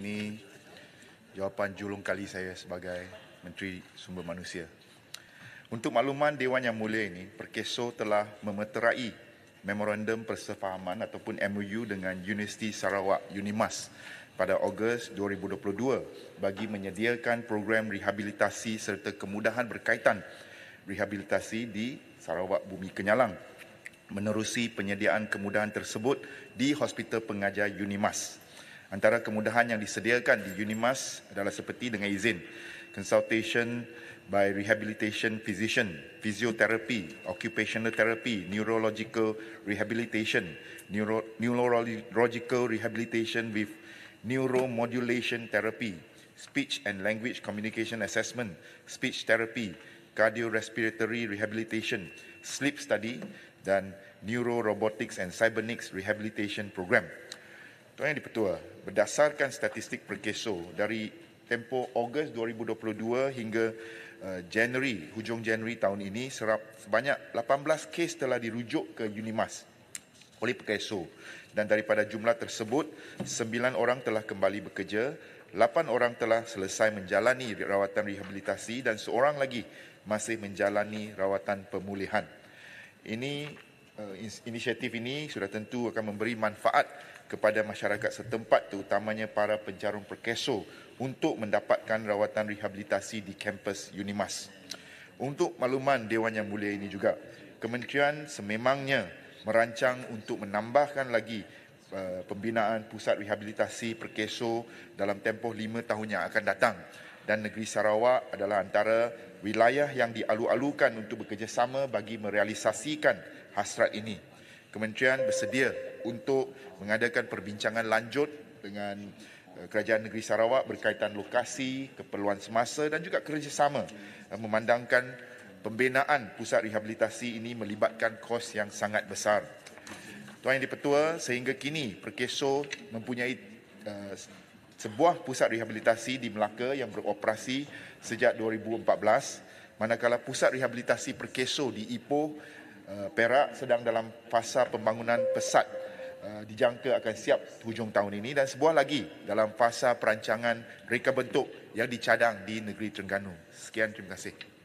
ni jawapan julung kali saya sebagai Menteri Sumber Manusia. Untuk makluman Dewan Yang Mulia ini, Perkeso telah memeterai Memorandum Persefahaman ataupun MOU dengan Universiti Sarawak Unimas pada Ogos 2022 bagi menyediakan program rehabilitasi serta kemudahan berkaitan rehabilitasi di Sarawak Bumi Kenyalang menerusi penyediaan kemudahan tersebut di Hospital Pengajar Unimas. Antara kemudahan yang disediakan di Unimas adalah seperti dengan izin consultation by rehabilitation physician, physiotherapy, occupational therapy, neurological rehabilitation, neuro, neurological rehabilitation with neuromodulation therapy, speech and language communication assessment, speech therapy, cardiorespiratory rehabilitation, sleep study dan neuro robotics and cybernetics rehabilitation program. Tuan di Petua, berdasarkan statistik perkeso dari tempo Ogos 2022 hingga uh, Januari, hujung Januari tahun ini serap sebanyak 18 kes telah dirujuk ke Unimas oleh perkeso dan daripada jumlah tersebut 9 orang telah kembali bekerja, 8 orang telah selesai menjalani rawatan rehabilitasi dan seorang lagi masih menjalani rawatan pemulihan. Ini Eh, inisiatif ini sudah tentu akan memberi manfaat kepada masyarakat setempat terutamanya para penjarum perkeso untuk mendapatkan rawatan rehabilitasi di kampus Unimas. Untuk makluman Dewan Yang Mulia ini juga, Kementerian sememangnya merancang untuk menambahkan lagi eh, pembinaan pusat rehabilitasi perkeso dalam tempoh lima tahun yang akan datang dan negeri Sarawak adalah antara wilayah yang dialu-alukan untuk bekerjasama bagi merealisasikan hasrat ini. Kementerian bersedia untuk mengadakan perbincangan lanjut dengan eh, Kerajaan Negeri Sarawak berkaitan lokasi, keperluan semasa dan juga kerjasama eh, memandangkan pembinaan pusat rehabilitasi ini melibatkan kos yang sangat besar. Tuan Yang Dipertua, sehingga kini Perkeso mempunyai eh, sebuah pusat rehabilitasi di Melaka yang beroperasi sejak 2014 manakala pusat rehabilitasi Perkeso di Ipoh Eh, Perak sedang dalam fasa pembangunan pesat eh, dijangka akan siap hujung tahun ini dan sebuah lagi dalam fasa perancangan reka bentuk yang dicadang di negeri Terengganu. Sekian terima kasih.